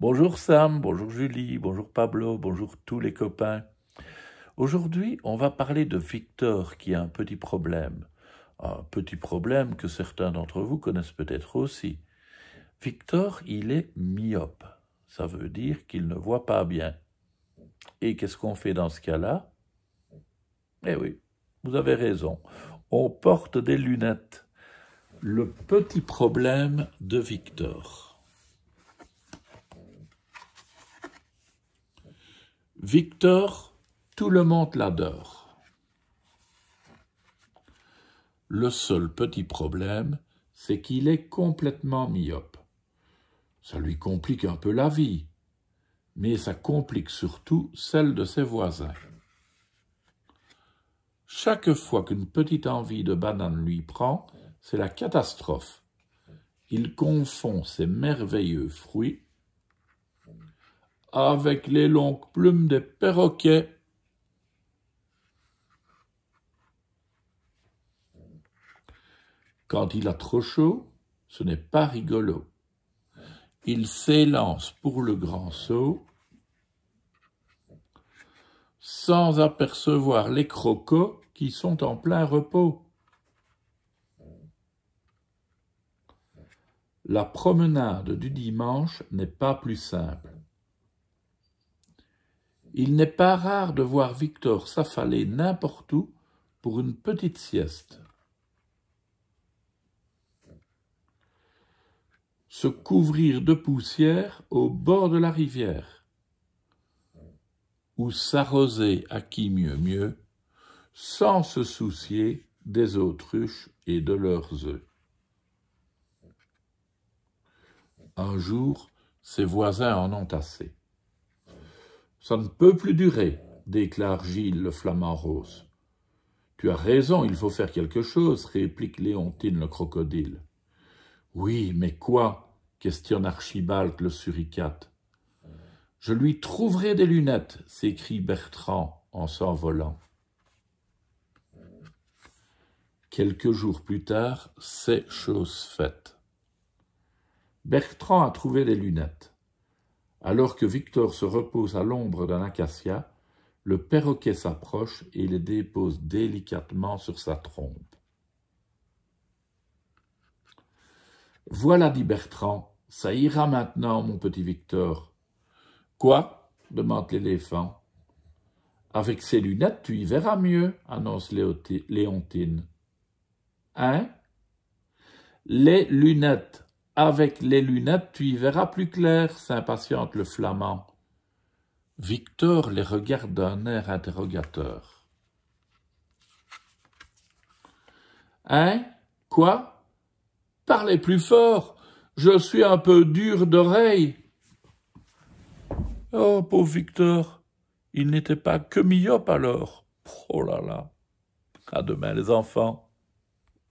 Bonjour Sam, bonjour Julie, bonjour Pablo, bonjour tous les copains. Aujourd'hui, on va parler de Victor qui a un petit problème. Un petit problème que certains d'entre vous connaissent peut-être aussi. Victor, il est myope. Ça veut dire qu'il ne voit pas bien. Et qu'est-ce qu'on fait dans ce cas-là Eh oui, vous avez raison. On porte des lunettes. Le petit problème de Victor. Victor, tout le monde l'adore. Le seul petit problème, c'est qu'il est complètement myope. Ça lui complique un peu la vie, mais ça complique surtout celle de ses voisins. Chaque fois qu'une petite envie de banane lui prend, c'est la catastrophe. Il confond ses merveilleux fruits avec les longues plumes des perroquets. Quand il a trop chaud, ce n'est pas rigolo. Il s'élance pour le grand saut sans apercevoir les crocos qui sont en plein repos. La promenade du dimanche n'est pas plus simple. Il n'est pas rare de voir Victor s'affaler n'importe où pour une petite sieste. Se couvrir de poussière au bord de la rivière ou s'arroser à qui mieux mieux sans se soucier des autruches et de leurs œufs. Un jour, ses voisins en ont assez. Ça ne peut plus durer, déclare Gilles le flamand rose. Tu as raison, il faut faire quelque chose, réplique Léontine le crocodile. Oui, mais quoi questionne Archibald le suricate. Je lui trouverai des lunettes, s'écrie Bertrand en s'envolant. Quelques jours plus tard, c'est chose faite. Bertrand a trouvé des lunettes. Alors que Victor se repose à l'ombre d'un acacia, le perroquet s'approche et le dépose délicatement sur sa trompe. Voilà, dit Bertrand, ça ira maintenant, mon petit Victor. Quoi demande l'éléphant. Avec ses lunettes, tu y verras mieux, annonce Léontine. Hein Les lunettes, avec les lunettes, tu y verras plus clair, s'impatiente le flamand. Victor les regarde d'un air interrogateur. Hein Quoi Parlez plus fort Je suis un peu dur d'oreille. Oh, pauvre Victor Il n'était pas que myope alors Oh là là À demain, les enfants